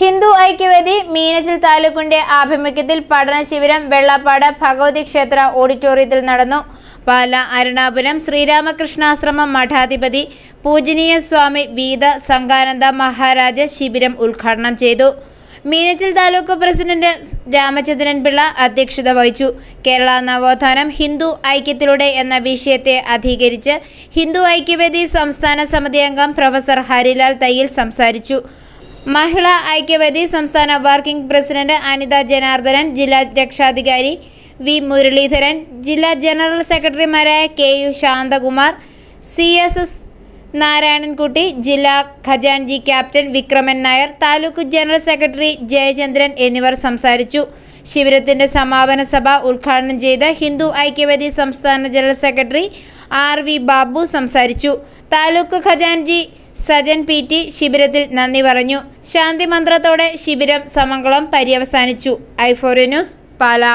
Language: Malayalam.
ഹിന്ദു ഐക്യവേദി മീനച്ചിൽ താലൂക്കിന്റെ ആഭിമുഖ്യത്തിൽ പഠന ശിബിരം വെള്ളപ്പാട് ഭഗവതി ക്ഷേത്ര ഓഡിറ്റോറിയത്തിൽ നടന്നു പാല അരുണാപുരം ശ്രീരാമകൃഷ്ണാശ്രമം മഠാധിപതി പൂജനീയ സ്വാമി വീത സംഘാനന്ദ മഹാരാജ ശിബിരം ഉദ്ഘാടനം ചെയ്തു മീനച്ചിൽ താലൂക്ക് പ്രസിഡന്റ് രാമചന്ദ്രൻ പിള്ള അധ്യക്ഷത വഹിച്ചു കേരള നവോത്ഥാനം ഹിന്ദു ഐക്യത്തിലൂടെ എന്ന വിഷയത്തെ അധികരിച്ച് ഹിന്ദു ഐക്യവേദി സംസ്ഥാന സമിതി അംഗം പ്രൊഫസർ ഹരിലാൽ തയ്യിൽ സംസാരിച്ചു മഹിളാ ഐക്യവേദി സംസ്ഥാന വർക്കിംഗ് പ്രസിഡന്റ് അനിത ജനാർദ്ദനൻ ജില്ലാ രക്ഷാധികാരി വി മുരളീധരൻ ജില്ലാ ജനറൽ സെക്രട്ടറിമാരായ K U Santhakumar C S S Narayanankutty ജില്ലാ ഖജാൻജി captain Vikraman Nair taluk general secretary Jayachandran എന്നിവർ സംസാരിച്ചു ശിബിരത്തിന്റെ സമാപന സഭ ഉദ്ഘാടനം ചെയ്ത ഹിന്ദു ഐക്യവേദി സംസ്ഥാന general secretary R V Babu സംസാരിച്ചു താലൂക്ക് ഖജാൻജി സജൻ പി ടി ശിബിരത്തിൽ നന്ദി പറഞ്ഞു ശാന്തിമന്ത്രത്തോടെ ശിബിരം സമംഗളം പര്യവസാനിച്ചു ഐഫോറി ന്യൂസ് പാല